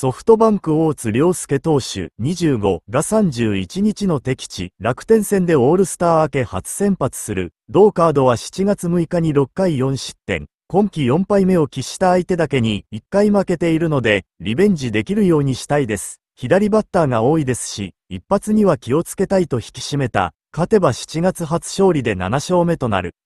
ソフトバンク大津良介投手25が31日の敵地楽天戦でオールスター明け初先発する同カードは7月6日に6回4失点今季4敗目を喫した相手だけに1回負けているのでリベンジできるようにしたいです左バッターが多いですし一発には気をつけたいと引き締めた勝てば7月初勝利で7勝目となる